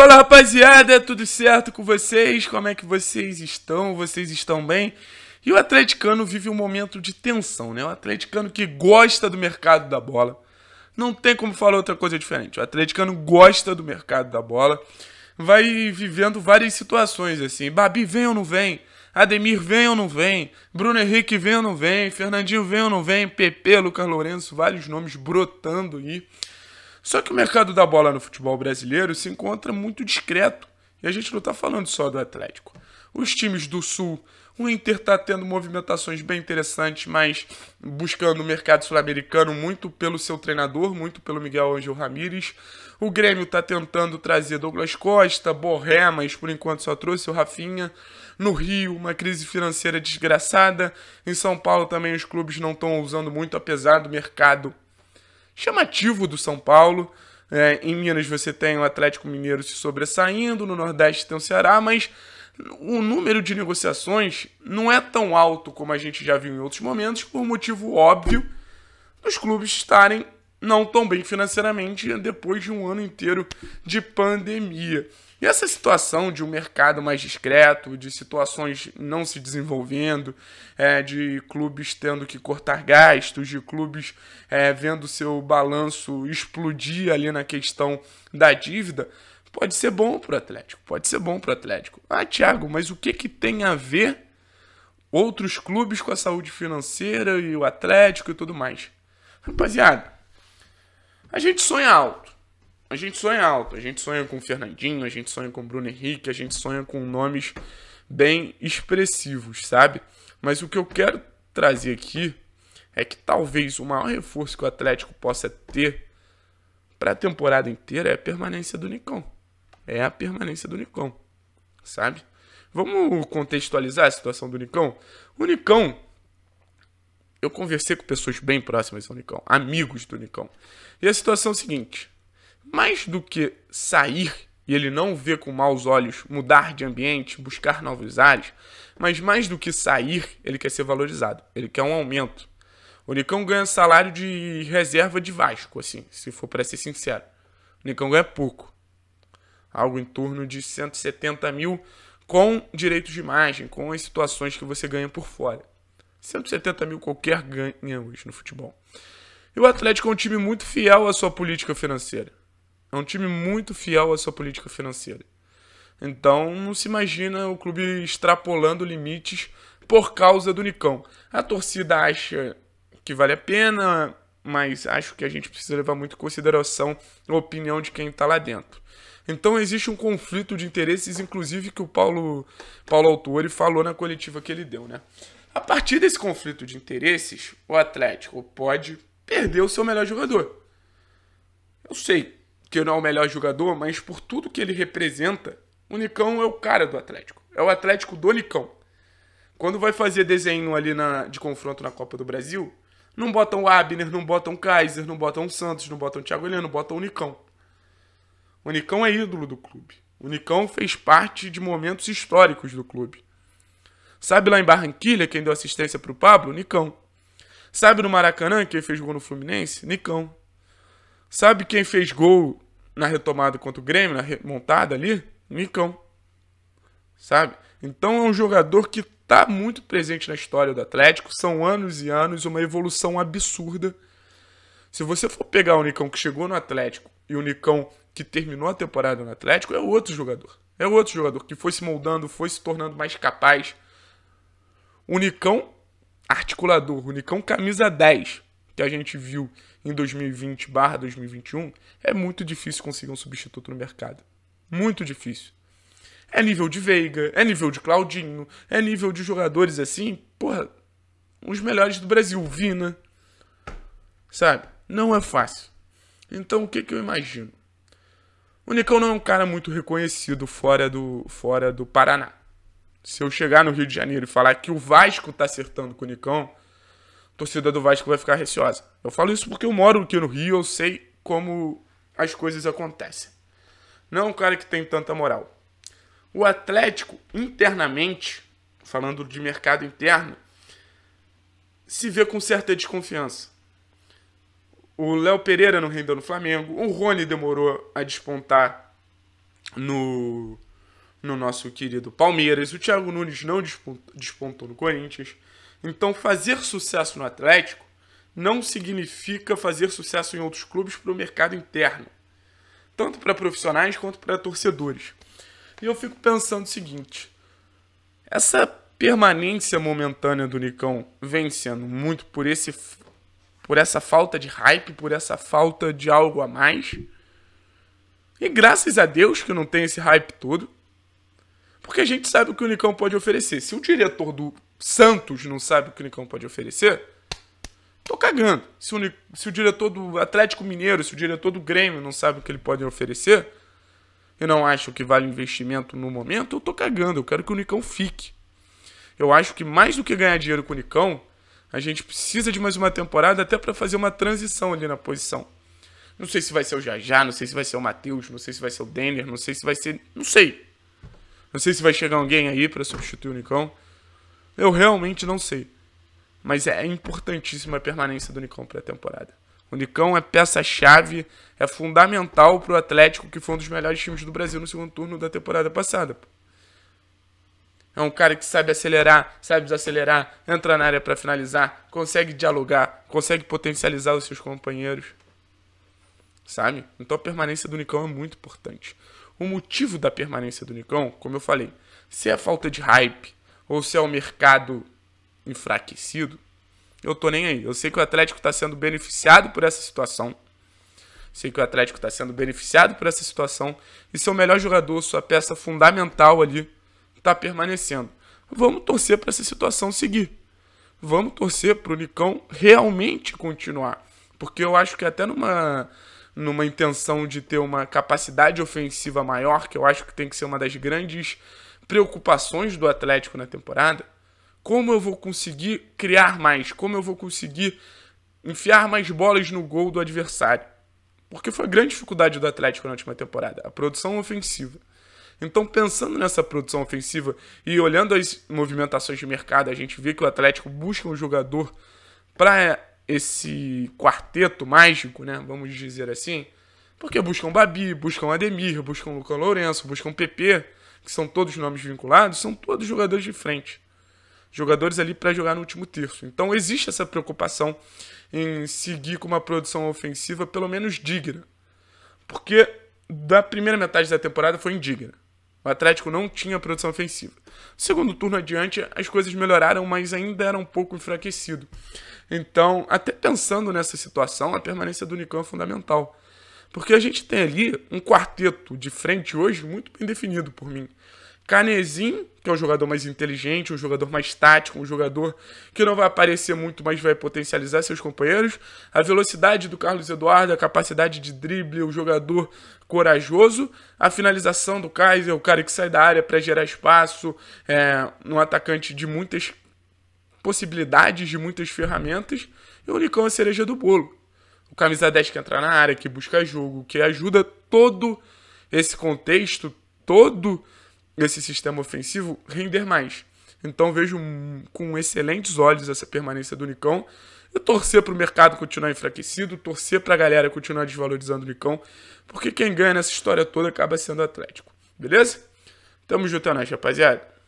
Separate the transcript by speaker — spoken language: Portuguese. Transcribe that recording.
Speaker 1: Fala rapaziada, tudo certo com vocês? Como é que vocês estão? Vocês estão bem? E o atleticano vive um momento de tensão, né? O atleticano que gosta do mercado da bola. Não tem como falar outra coisa diferente. O atleticano gosta do mercado da bola. Vai vivendo várias situações assim. Babi vem ou não vem? Ademir vem ou não vem? Bruno Henrique vem ou não vem? Fernandinho vem ou não vem? Pepe, Lucas Lourenço, vários nomes brotando aí. Só que o mercado da bola no futebol brasileiro se encontra muito discreto. E a gente não está falando só do Atlético. Os times do Sul, o Inter está tendo movimentações bem interessantes, mas buscando o mercado sul-americano muito pelo seu treinador, muito pelo Miguel Ângelo Ramírez. O Grêmio está tentando trazer Douglas Costa, Borré, mas por enquanto só trouxe o Rafinha. No Rio, uma crise financeira desgraçada. Em São Paulo também os clubes não estão usando muito, apesar do mercado chamativo do São Paulo. É, em Minas você tem o Atlético Mineiro se sobressaindo, no Nordeste tem o Ceará, mas o número de negociações não é tão alto como a gente já viu em outros momentos, por motivo óbvio dos clubes estarem não tão bem financeiramente depois de um ano inteiro de pandemia. E essa situação de um mercado mais discreto, de situações não se desenvolvendo, é, de clubes tendo que cortar gastos, de clubes é, vendo seu balanço explodir ali na questão da dívida, pode ser bom para o Atlético, pode ser bom para o Atlético. Ah, Thiago, mas o que, que tem a ver outros clubes com a saúde financeira e o Atlético e tudo mais? Rapaziada, a gente sonha alto a gente sonha alto, a gente sonha com o Fernandinho, a gente sonha com o Bruno Henrique, a gente sonha com nomes bem expressivos, sabe? Mas o que eu quero trazer aqui é que talvez o maior reforço que o Atlético possa ter para a temporada inteira é a permanência do Nicão. É a permanência do Nicão, sabe? Vamos contextualizar a situação do Nicão? O Nicão eu conversei com pessoas bem próximas ao Nicão, amigos do Nicão. E a situação é a seguinte: mais do que sair e ele não vê com maus olhos mudar de ambiente, buscar novos ares, mas mais do que sair, ele quer ser valorizado, ele quer um aumento. O Nicão ganha salário de reserva de Vasco, assim, se for para ser sincero. O Nicão ganha pouco. Algo em torno de 170 mil com direitos de imagem, com as situações que você ganha por fora. 170 mil qualquer ganha hoje no futebol. E o Atlético é um time muito fiel à sua política financeira. É um time muito fiel à sua política financeira. Então não se imagina o clube extrapolando limites por causa do Nicão. A torcida acha que vale a pena, mas acho que a gente precisa levar muito em consideração a opinião de quem está lá dentro. Então existe um conflito de interesses, inclusive que o Paulo, Paulo Autori falou na coletiva que ele deu, né? A partir desse conflito de interesses, o Atlético pode perder o seu melhor jogador. Eu sei, que não é o melhor jogador, mas por tudo que ele representa, o Nicão é o cara do Atlético. É o Atlético do Nicão. Quando vai fazer desenho ali na, de confronto na Copa do Brasil, não botam o Abner, não botam o Kaiser, não botam o Santos, não botam o Thiago Heleno, botam o Nicão. O Nicão é ídolo do clube. O Nicão fez parte de momentos históricos do clube. Sabe lá em Barranquilha quem deu assistência para o Pablo? Nicão. Sabe no Maracanã quem fez gol no Fluminense? Nicão. Sabe quem fez gol na retomada contra o Grêmio, na remontada ali? Nicão. Sabe? Então é um jogador que está muito presente na história do Atlético. São anos e anos, uma evolução absurda. Se você for pegar o Nicão que chegou no Atlético e o Nicão que terminou a temporada no Atlético, é outro jogador. É outro jogador que foi se moldando, foi se tornando mais capaz. O Nicão, articulador. O Nicão, camisa 10 que a gente viu em 2020 barra 2021, é muito difícil conseguir um substituto no mercado. Muito difícil. É nível de Veiga, é nível de Claudinho, é nível de jogadores assim, porra, os melhores do Brasil, Vina. Sabe? Não é fácil. Então o que, que eu imagino? O Nicão não é um cara muito reconhecido fora do, fora do Paraná. Se eu chegar no Rio de Janeiro e falar que o Vasco tá acertando com o Nicão, torcida do Vasco vai ficar receosa. Eu falo isso porque eu moro aqui no Rio, eu sei como as coisas acontecem. Não é um cara que tem tanta moral. O Atlético, internamente, falando de mercado interno, se vê com certa desconfiança. O Léo Pereira não rendeu no Flamengo, o Rony demorou a despontar no, no nosso querido Palmeiras, o Thiago Nunes não despontou, despontou no Corinthians. Então, fazer sucesso no Atlético não significa fazer sucesso em outros clubes para o mercado interno, tanto para profissionais quanto para torcedores. E eu fico pensando o seguinte: essa permanência momentânea do Nicão vem sendo muito por esse por essa falta de hype, por essa falta de algo a mais. E graças a Deus que não tem esse hype todo. Porque a gente sabe o que o Nicão pode oferecer. Se o diretor do Santos não sabe o que o Nicão pode oferecer, tô cagando. Se o, se o diretor do Atlético Mineiro, se o diretor do Grêmio não sabe o que ele pode oferecer, eu não acho que vale investimento no momento, eu tô cagando. Eu quero que o Nicão fique. Eu acho que mais do que ganhar dinheiro com o Nicão, a gente precisa de mais uma temporada até para fazer uma transição ali na posição. Não sei se vai ser o Jajá, não sei se vai ser o Matheus, não sei se vai ser o Denner, não sei se vai ser. Não sei. Não sei se vai chegar alguém aí para substituir o Nicão. Eu realmente não sei. Mas é importantíssima a permanência do Nicão para a temporada. O Nicão é peça-chave, é fundamental para o Atlético, que foi um dos melhores times do Brasil no segundo turno da temporada passada. É um cara que sabe acelerar, sabe desacelerar, entra na área para finalizar, consegue dialogar, consegue potencializar os seus companheiros. Sabe? Então a permanência do Nicão é muito importante. O motivo da permanência do Nicão, como eu falei, se é falta de hype ou se é o mercado enfraquecido, eu tô nem aí. Eu sei que o Atlético está sendo beneficiado por essa situação. Sei que o Atlético está sendo beneficiado por essa situação e seu melhor jogador, sua peça fundamental ali, está permanecendo. Vamos torcer para essa situação seguir. Vamos torcer para o Nicão realmente continuar. Porque eu acho que até numa numa intenção de ter uma capacidade ofensiva maior, que eu acho que tem que ser uma das grandes preocupações do Atlético na temporada. Como eu vou conseguir criar mais? Como eu vou conseguir enfiar mais bolas no gol do adversário? Porque foi a grande dificuldade do Atlético na última temporada, a produção ofensiva. Então, pensando nessa produção ofensiva e olhando as movimentações de mercado, a gente vê que o Atlético busca um jogador para esse quarteto mágico, né? Vamos dizer assim. Porque buscam Babi, buscam Ademir, buscam Lucão Lourenço, buscam PP, que são todos nomes vinculados, são todos jogadores de frente. Jogadores ali para jogar no último terço. Então existe essa preocupação em seguir com uma produção ofensiva pelo menos digna. Porque da primeira metade da temporada foi indigna. O Atlético não tinha produção ofensiva. Segundo turno adiante, as coisas melhoraram, mas ainda era um pouco enfraquecido. Então, até pensando nessa situação, a permanência do Nicão é fundamental. Porque a gente tem ali um quarteto de frente hoje muito bem definido por mim. Canezinho, que é um jogador mais inteligente, um jogador mais tático, um jogador que não vai aparecer muito, mas vai potencializar seus companheiros. A velocidade do Carlos Eduardo, a capacidade de drible, o jogador corajoso. A finalização do Kaiser, o cara que sai da área para gerar espaço, é, um atacante de muitas possibilidades, de muitas ferramentas. E o unicão é a cereja do bolo. O camisa 10 que entra na área, que busca jogo, que ajuda todo esse contexto, todo esse sistema ofensivo render mais. Então vejo com excelentes olhos essa permanência do Nicão. E torcer para o mercado continuar enfraquecido, torcer para a galera continuar desvalorizando o Nicão, porque quem ganha nessa história toda acaba sendo Atlético. Beleza? Tamo junto é nóis, rapaziada.